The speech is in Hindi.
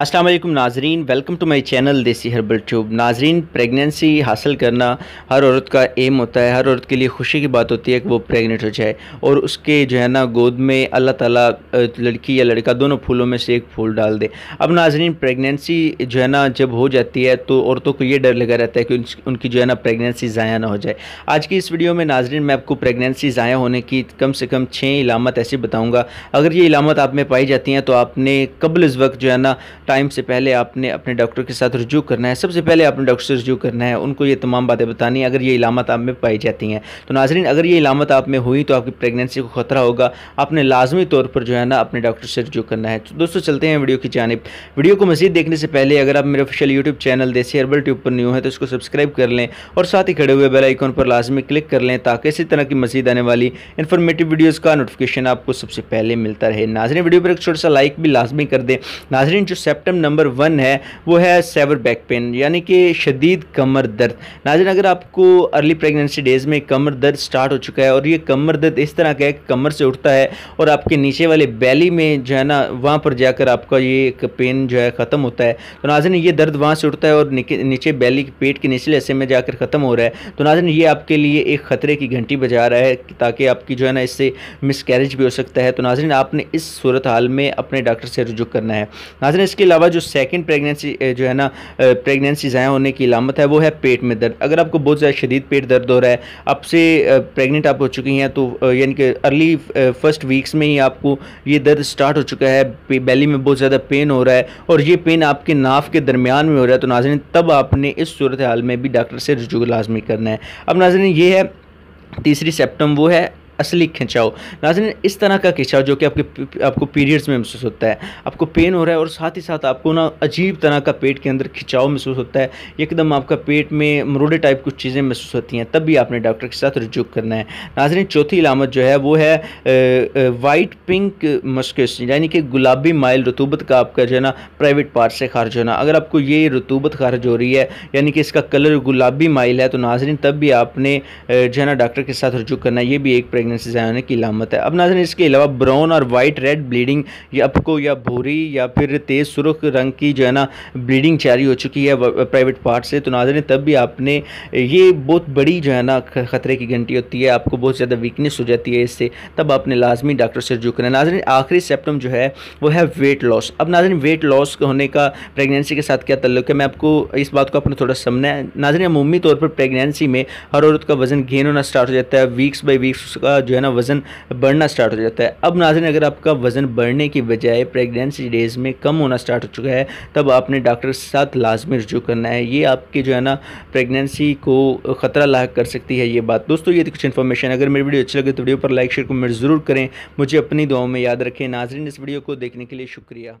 अस्सलाम वालेकुम नाजरीन welcome to my channel Desi herbal tube नाजरीन प्रेगनेंसी हासिल करना हर औरत का एम होता है हर औरत के लिए खुशी की बात होती है कि वो प्रेग्नेंट हो जाए और उसके जो है ना गोद में अल्लाह ताला लड़की या लड़का दोनों फूलों में से एक फूल डाल दे अब नाजरीन प्रेगनेंसी जो है ना जब हो जाती है तो औरतों को ये डर लगा रहता है कि उनकी जो है ना प्रेगनेंसी ज़ाया ना हो जाए आज की इस वीडियो में नाजरीन मैं आपको प्रेगनेंसी ज़ाया होने की कम से कम छः इलामत ऐसी बताऊँगा अगर ये इलामत आप में पाई जाती हैं तो आपने कबल इस वक्त जो है ना टाइम से पहले आपने अपने डॉक्टर के साथ रजू करना है सबसे पहले आपने डॉक्टर से रजू करना है उनको ये तमाम बातें बतानी अगर ये इलामत आप में पाई जाती हैं तो नाजरीन अगर ये इलामत आप में हुई तो आपकी प्रेगनेंसी को ख़तरा होगा आपने लाजमी तौर पर जो है ना अपने डॉक्टर से रजू करना है तो दोस्तों चलते हैं वीडियो की जानब वीडियो को मजीद देखने से पहले अगर आप मेरे official YouTube channel Desi herbal tube पर न्यू है तो उसको सब्सक्राइब कर लें और साथ ही खड़े हुए बेल आइकॉन पर लाजमी क्लिक कर लें ताकि इसी तरह की मजीद आने वाली इन्फॉर्मेटिव वीडियोज़ का नोटिफिकेशन आपको सबसे पहले मिलता रहे नाजरीन वीडियो पर एक छोटा सा लाइक भी लाजमी कर दें नाजरीन जो सेप सिम्टम नंबर वन है वो है सेवर बैक पेन यानी कि शदीद कमर दर्द नाजन अगर आपको अर्ली प्रेगनेंसी डेज़ में कमर दर्द स्टार्ट हो चुका है और ये कमर दर्द इस तरह का है कि कमर से उठता है और आपके नीचे वाले बैली में जो है ना वहाँ पर जाकर आपका ये एक पेन जो है ख़त्म होता है तो नाजन ये दर्द वहाँ से उठता है और नीचे बैली के पेट के निचले हिस्से में जाकर ख़त्म हो रहा है तो नाजन ये आपके लिए एक ख़तरे की घंटी बजा रहा है ताकि आपकी जो है ना इससे मिसकैरेज भी हो सकता है तो नाजन आपने इस सूरत हाल में अपने डॉक्टर से रुजू करना है नाजन इसके अलावा जो सेकेंड प्रेगनेंसी जो है ना प्रेगनेंसी ज़ाया होने की लामत है वो है पेट में दर्द अगर आपको बहुत ज़्यादा शदीद पेट दर्द हो रहा है आपसे प्रेगनेंट आप हो चुकी हैं तो यानी कि अर्ली फर्स्ट वीक्स में ही आपको ये दर्द स्टार्ट हो चुका है बैली में बहुत ज़्यादा पेन हो रहा है और ये पेन आपके नाफ के दरमियान में हो रहा है तो नाजन तब आपने इस सूरत हाल में भी डॉक्टर से रजू लाजमी करना है अब नाजन ये है तीसरी सेप्टम वो है असली खिंचाव नाजन इस तरह का खिंचाव जो कि आपके आपको पीरियड्स में महसूस होता है आपको पेन हो रहा है और साथ ही साथ आपको ना अजीब तरह का पेट के अंदर खिंचाव महसूस होता है एकदम आपका पेट में मरोड़े टाइप कुछ चीज़ें महसूस होती हैं तब भी आपने डॉक्टर के साथ रुजू करना है नाजरीन चौथी इलामत जो है वो है वाइट पिंक मस्कस यानी कि गुलाबी माइल रतूबत का आपका जो है ना प्राइवेट पार्ट से खारिज होना अगर आपको ये रतूबत खारिज हो रही है यानी कि इसका कलर गुलाबी माइल है तो नाजरन तब भी आपने जो है ना डॉक्टर के साथ रुजू करना है ये भी एक प्रेगनेंट प्रेगनेंसी से आने की लामत है अब नाजन इसके अलावा ब्राउन और वाइट रेड ब्लीडिंग या आपको या भूरी या फिर तेज़ सुरख रंग की जो है ना ब्लीडिंग जारी हो चुकी है प्राइवेट पार्ट से तो नाजन तब भी आपने ये बहुत बड़ी जो है ना ख़तरे की घंटी होती है आपको बहुत ज़्यादा वीकनेस हो जाती है इससे तब आपने लाजमी डॉक्टर से रजू करना नाजन आखिरी सेप्टम जो है वो है वेट लॉस अब नाजन वेट लॉस होने का प्रेगनेंसी के साथ क्या तल्लुक है मैं आपको इस बात को अपने थोड़ा समझना है नाजन अमूमी तौर पर प्रेगनेंसी में हर औरत का वजन गेन होना स्टार्ट हो जाता है वीक्स बाई वीक्स उसका जो है ना वज़न बढ़ना स्टार्ट हो जाता है अब नाजन अगर आपका वज़न बढ़ने की बजाय प्रेगनेंसी डेज़ में कम होना स्टार्ट हो चुका है तब आपने डॉक्टर के साथ लाजमी रजू करना है ये आपकी जो है ना प्रेगनेंसी को ख़तरा लाक कर सकती है ये बात दोस्तों ये कुछ इन्फॉर्मेशन अगर मेरी वीडियो अच्छी लगे तो वीडियो पर लाइक शेयर कमेंट ज़रूर करें मुझे अपनी दुआओं में याद रखें नाजरन इस वीडियो को देखने के लिए शुक्रिया